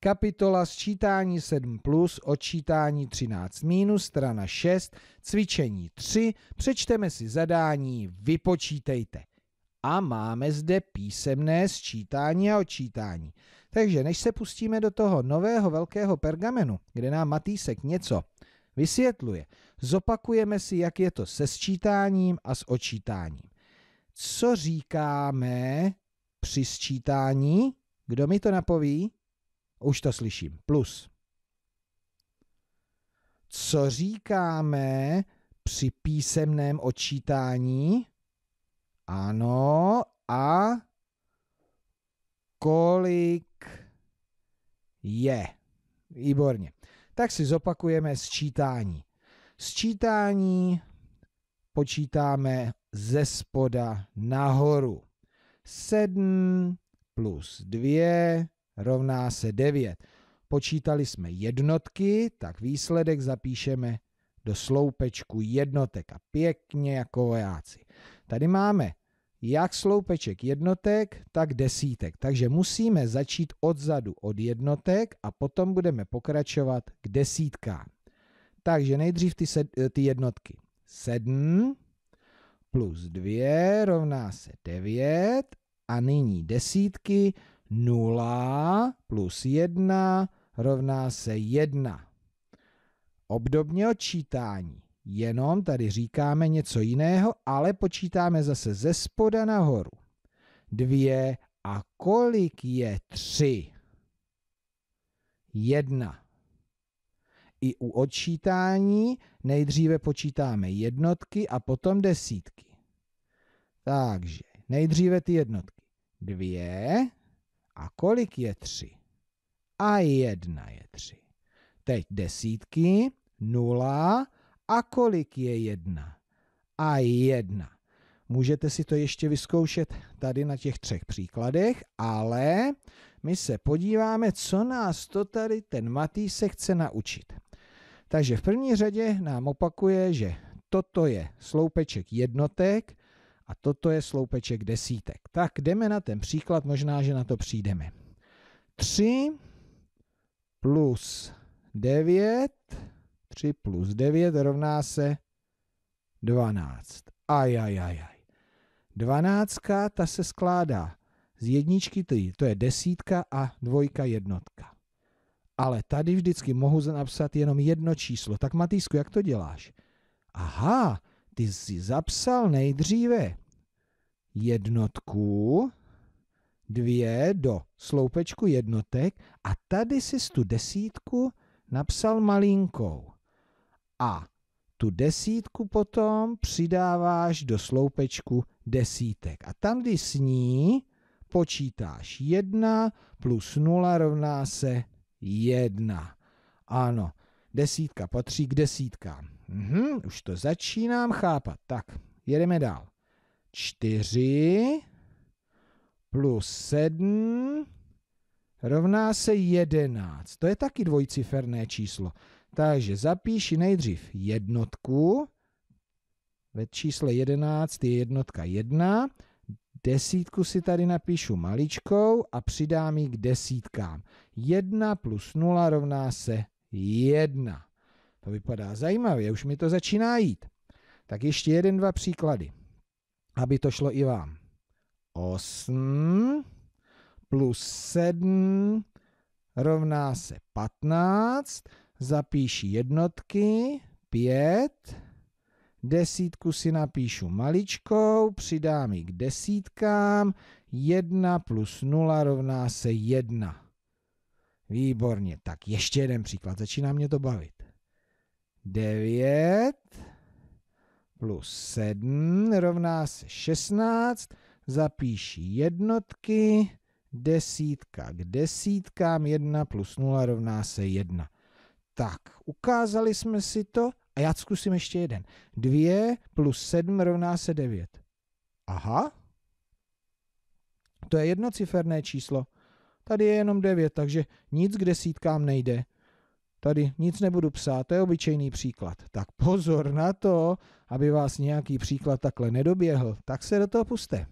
kapitola sčítání 7 plus, odčítání 13 minus, strana 6, cvičení 3, přečteme si zadání, vypočítejte. A máme zde písemné sčítání a odčítání. Takže než se pustíme do toho nového velkého pergamenu, kde nám Matýsek něco vysvětluje, zopakujeme si, jak je to se sčítáním a s odčítáním. Co říkáme při sčítání? Kdo mi to napoví? Už to slyším. Plus. Co říkáme při písemném odčítání? Ano. A kolik je? Výborně. Tak si zopakujeme sčítání. Sčítání počítáme ze spoda nahoru. 7 plus 2 rovná se 9. Počítali jsme jednotky, tak výsledek zapíšeme do sloupečku jednotek a pěkně jako vojáci. Tady máme jak sloupeček jednotek, tak desítek. Takže musíme začít odzadu od jednotek a potom budeme pokračovat k desítkám. Takže nejdřív ty, sed, ty jednotky. 7 plus 2 rovná se 9 a nyní desítky 0 plus 1 rovná se 1. Obdobně odčítání. Jenom tady říkáme něco jiného, ale počítáme zase ze spoda nahoru. 2 a kolik je 3? 1. I u odčítání nejdříve počítáme jednotky a potom desítky. Takže nejdříve ty jednotky. 2, a kolik je tři? A jedna je tři. Teď desítky, nula a kolik je jedna? A jedna. Můžete si to ještě vyzkoušet tady na těch třech příkladech, ale my se podíváme, co nás to tady ten Matý se chce naučit. Takže v první řadě nám opakuje, že toto je sloupeček jednotek, a toto je sloupeček desítek. Tak jdeme na ten příklad, možná, že na to přijdeme. 3 plus 9, 3 plus 9 rovná se 12. Aj, aj, aj, aj. 12 ta se skládá z jedničky, tý, to je desítka a dvojka jednotka. Ale tady vždycky mohu napsat jenom jedno číslo. Tak Matýsku, jak to děláš? Aha, ty jsi zapsal nejdříve jednotku, dvě do sloupečku jednotek a tady si tu desítku napsal malinkou. A tu desítku potom přidáváš do sloupečku desítek. A tam, kdy s ní počítáš 1 plus 0 rovná se 1. Ano, desítka patří k desítkám. Mhm, už to začínám chápat. Tak, jedeme dál. 4 plus 7 rovná se 11. To je taky dvojciferné číslo. Takže zapíši nejdřív jednotku. Ve čísle 11 je jednotka 1. Desítku si tady napíšu maličkou a přidám ji k desítkám. 1 plus 0 rovná se 1. To vypadá zajímavě, už mi to začíná jít. Tak ještě jeden, dva příklady, aby to šlo i vám. 8 plus 7 rovná se 15, zapíši jednotky, 5, desítku si napíšu maličkou, přidám ji k desítkám, 1 plus 0 rovná se 1. Výborně, tak ještě jeden příklad, začíná mě to bavit. 9 plus 7 rovná se 16. Zapíš jednotky, desítka k desítkám, 1 plus 0 rovná se 1. Tak, ukázali jsme si to a já zkusím ještě jeden. 2 plus 7 rovná se 9. Aha, to je jednociferné číslo. Tady je jenom 9, takže nic k desítkám nejde. Tady nic nebudu psát, to je obyčejný příklad. Tak pozor na to, aby vás nějaký příklad takhle nedoběhl, tak se do toho puste.